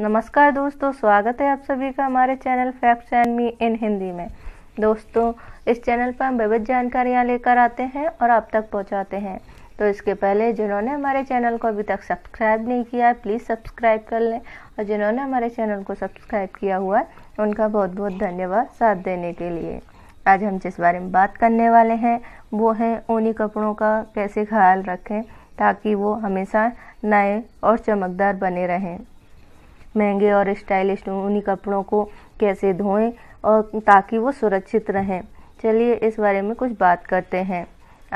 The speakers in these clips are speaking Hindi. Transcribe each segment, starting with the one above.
नमस्कार दोस्तों स्वागत है आप सभी का हमारे channel facts and me in Hindi में दोस्तों इस चैनल पर हम विविध जानकारियाँ लेकर आते हैं और आप तक पहुँचाते हैं तो इसके पहले जिन्होंने हमारे चैनल को अभी तक सब्सक्राइब नहीं किया है प्लीज़ सब्सक्राइब कर लें और जिन्होंने हमारे चैनल को सब्सक्राइब किया हुआ है उनका बहुत बहुत धन्यवाद साथ देने के लिए आज हम जिस बारे में बात करने वाले हैं वो हैं ऊनी कपड़ों का कैसे ख्याल रखें ताकि वो हमेशा नए और चमकदार बने रहें महंगे और स्टाइलिश ऊनी कपड़ों को कैसे धोएं और ताकि वो सुरक्षित रहें चलिए इस बारे में कुछ बात करते हैं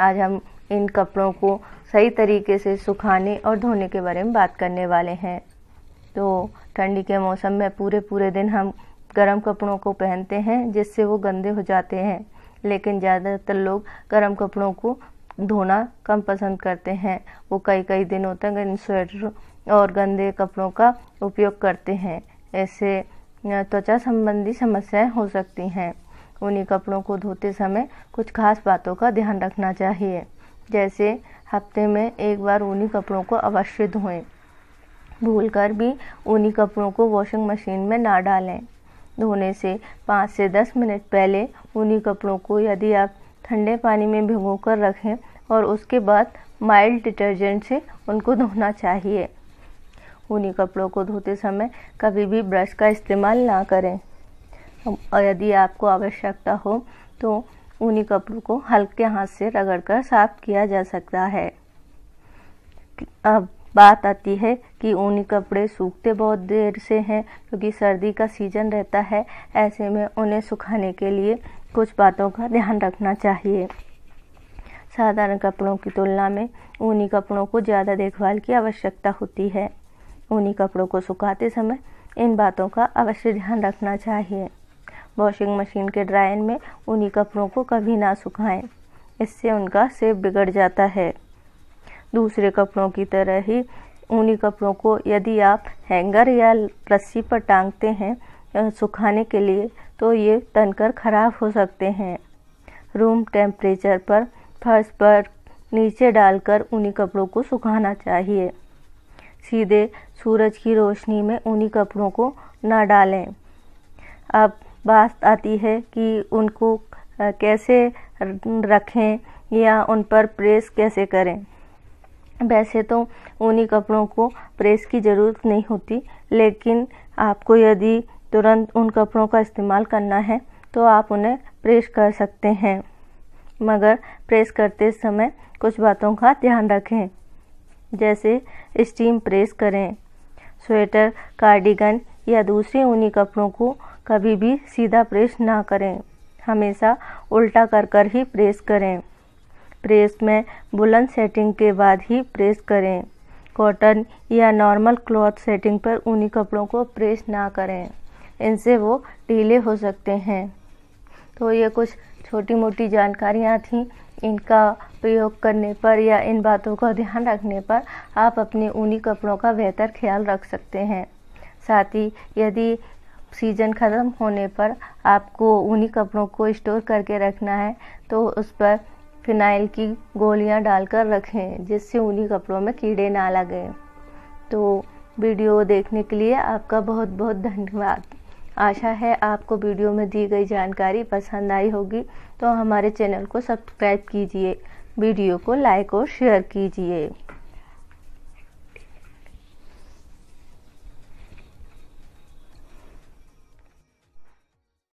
आज हम इन कपड़ों को सही तरीके से सुखाने और धोने के बारे में बात करने वाले हैं तो ठंडी के मौसम में पूरे पूरे दिन हम गर्म कपड़ों को पहनते हैं जिससे वो गंदे हो जाते हैं लेकिन ज़्यादातर लोग गर्म कपड़ों को धोना कम पसंद करते हैं वो कई कई दिनों तक इन स्वेटर और गंदे कपड़ों का उपयोग करते हैं ऐसे त्वचा संबंधी समस्याएं हो सकती हैं उन्हीं कपड़ों को धोते समय कुछ खास बातों का ध्यान रखना चाहिए जैसे हफ्ते में एक बार उन्हीं कपड़ों को अवश्य धोएं भूलकर भी उन्हीं कपड़ों को वॉशिंग मशीन में ना डालें धोने से पाँच से दस मिनट पहले उन्हीं कपड़ों को यदि आप ठंडे पानी में भिगो कर रखें और उसके बाद माइल्ड डिटर्जेंट से उनको धोना चाहिए ऊनी कपड़ों को धोते समय कभी भी ब्रश का इस्तेमाल ना करें और यदि आपको आवश्यकता हो तो ऊनी कपड़ों को हल्के हाथ से रगड़कर साफ किया जा सकता है अब बात आती है कि ऊनी कपड़े सूखते बहुत देर से हैं क्योंकि सर्दी का सीजन रहता है ऐसे में उन्हें सुखाने के लिए कुछ बातों का ध्यान रखना चाहिए साधारण कपड़ों की तुलना में ऊनी कपड़ों को ज़्यादा देखभाल की आवश्यकता होती है ऊनी कपड़ों को सुखाते समय इन बातों का अवश्य ध्यान रखना चाहिए वॉशिंग मशीन के ड्रायर में ऊनी कपड़ों को कभी ना सुखाएं इससे उनका सेब बिगड़ जाता है दूसरे कपड़ों की तरह ही ऊनी कपड़ों को यदि आप हैंगर या रस्सी पर टांगते हैं सुखाने के लिए तो ये तनकर खराब हो सकते हैं रूम टेम्परेचर पर फर्श पर नीचे डालकर ऊनी कपड़ों को सुखाना चाहिए सीधे सूरज की रोशनी में उन्हीं कपड़ों को ना डालें अब बात आती है कि उनको कैसे रखें या उन पर प्रेस कैसे करें वैसे तो उन्हीं कपड़ों को प्रेस की ज़रूरत नहीं होती लेकिन आपको यदि तुरंत उन कपड़ों का इस्तेमाल करना है तो आप उन्हें प्रेस कर सकते हैं मगर प्रेस करते समय कुछ बातों का ध्यान रखें जैसे स्टीम प्रेस करें स्वेटर कार्डिगन या दूसरे ऊनी कपड़ों को कभी भी सीधा प्रेस ना करें हमेशा उल्टा कर कर ही प्रेस करें प्रेस में बुलंद सेटिंग के बाद ही प्रेस करें कॉटन या नॉर्मल क्लॉथ सेटिंग पर ऊनी कपड़ों को प्रेस ना करें इनसे वो ढीले हो सकते हैं तो ये कुछ छोटी मोटी जानकारियाँ थीं इनका प्रयोग करने पर या इन बातों का ध्यान रखने पर आप अपने ऊनी कपड़ों का बेहतर ख्याल रख सकते हैं साथ ही यदि सीजन ख़त्म होने पर आपको ऊनी कपड़ों को स्टोर करके रखना है तो उस पर फिनाइल की गोलियां डालकर रखें जिससे ऊनी कपड़ों में कीड़े ना लगें तो वीडियो देखने के लिए आपका बहुत बहुत धन्यवाद आशा है आपको वीडियो में दी गई जानकारी पसंद आई होगी तो हमारे चैनल को सब्सक्राइब कीजिए वीडियो को लाइक और शेयर कीजिए